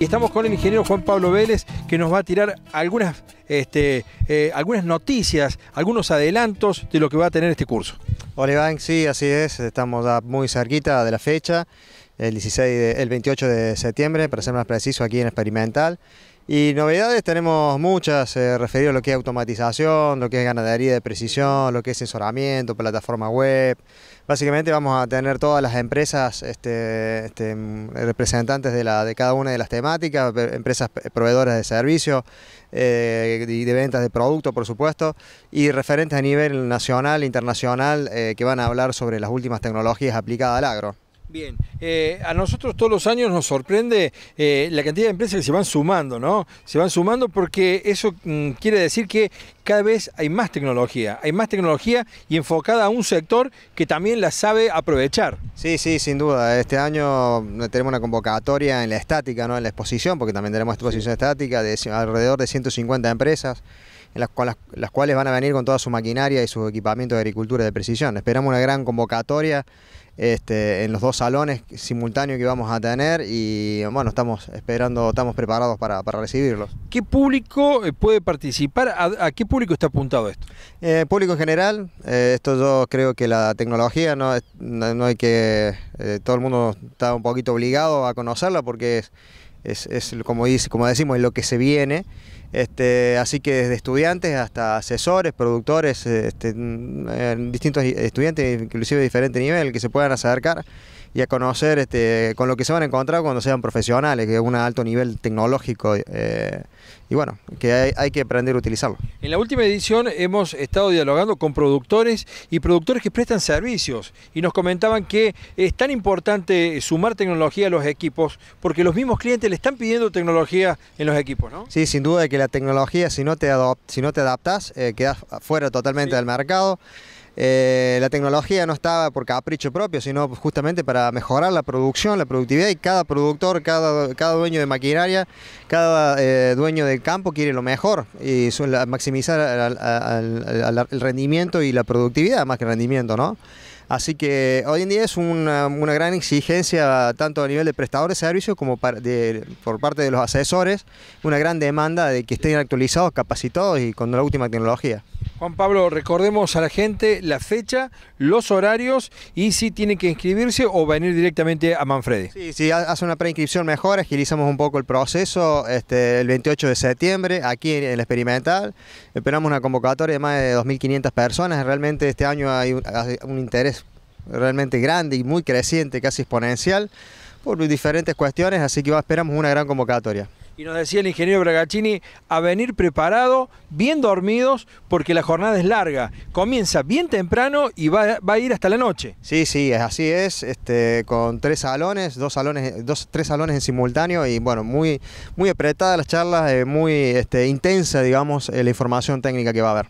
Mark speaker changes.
Speaker 1: Y estamos con el ingeniero Juan Pablo Vélez, que nos va a tirar algunas,
Speaker 2: este, eh, algunas noticias, algunos adelantos de lo que va a tener este curso. Hola sí, así es, estamos muy cerquita de la fecha el, 16 el 28 de septiembre, para ser más preciso, aquí en Experimental. Y novedades tenemos muchas eh, referido a lo que es automatización, lo que es ganadería de precisión, lo que es asesoramiento, plataforma web. Básicamente vamos a tener todas las empresas este, este, representantes de, la, de cada una de las temáticas, empresas proveedoras de servicios eh, y de ventas de productos, por supuesto, y referentes a nivel nacional, e internacional, eh, que van a hablar sobre las últimas tecnologías aplicadas al agro.
Speaker 1: Bien, eh, a nosotros todos los años nos sorprende eh, la cantidad de empresas que se van sumando, ¿no? Se van sumando porque eso mm, quiere decir que cada vez hay más tecnología, hay más tecnología y enfocada a un
Speaker 2: sector que también la sabe aprovechar. Sí, sí, sin duda. Este año eh, tenemos una convocatoria en la estática, ¿no? En la exposición, porque también tenemos exposición estática de alrededor de 150 empresas en las, las, cuales van a venir con toda su maquinaria y su equipamiento de agricultura de precisión. Esperamos una gran convocatoria este, en los dos salones simultáneos que vamos a tener y bueno, estamos esperando, estamos preparados para, para recibirlos.
Speaker 1: ¿Qué público eh, puede participar? ¿A, qué público está apuntado esto?
Speaker 2: Eh, público en general, eh, esto yo creo que la tecnología no, no, hay que, todo el mundo está un poquito obligado a conocerla porque es es, es como, dice, como decimos, es lo que se viene. Este, así que desde estudiantes hasta asesores, productores, este, mm, eh, distintos estudiantes, inclusive de diferente nivel, que se puedan acercar y a conocer este, con lo que se van a encontrar cuando sean profesionales, que es un alto nivel tecnológico. Eh, y bueno, que hay, que aprender a utilizarlo.
Speaker 1: En la última edición hemos estado dialogando con productores y productores que prestan servicios y nos comentaban que es tan importante sumar tecnología a los equipos porque los mismos clientes le están pidiendo tecnología en los equipos,
Speaker 2: ¿no? Sí, sin duda que la tecnología, si no te, si no te adaptas, eh, quedas fuera totalmente del mercado. Eh, la tecnología no estaba por capricho propio, sino justamente para mejorar la producción, la productividad y cada productor, cada, dueño de maquinaria, cada eh, dueño del campo quiere lo mejor y maximizar el rendimiento y la productividad más que el rendimiento, ¿no? Así que hoy en día es una, gran exigencia tanto a nivel de prestadores de servicios como por parte de los asesores, una gran demanda de que estén actualizados, capacitados y con la última tecnología.
Speaker 1: Juan Pablo, recordemos a la gente la fecha, los horarios y si tienen que inscribirse o venir directamente a Manfredi. Sí,
Speaker 2: si hace una preinscripción mejor, agilizamos un poco el proceso. Este, el 28 de septiembre, aquí en el experimental, esperamos una convocatoria de más de 2.500 personas. Realmente este año hay un interés realmente grande y muy creciente, casi exponencial, por diferentes cuestiones, así que esperamos una gran convocatoria.
Speaker 1: Y nos decía el ingeniero Bragacini, a venir preparado, bien dormidos, porque la jornada es larga. Comienza bien temprano y va,
Speaker 2: a ir hasta la noche. Sí, sí, así es, este, con tres salones, dos salones, dos, tres salones en simultáneo y bueno, muy, muy apretada las charlas, eh, muy este, intensa, digamos, eh, la información técnica que va a haber.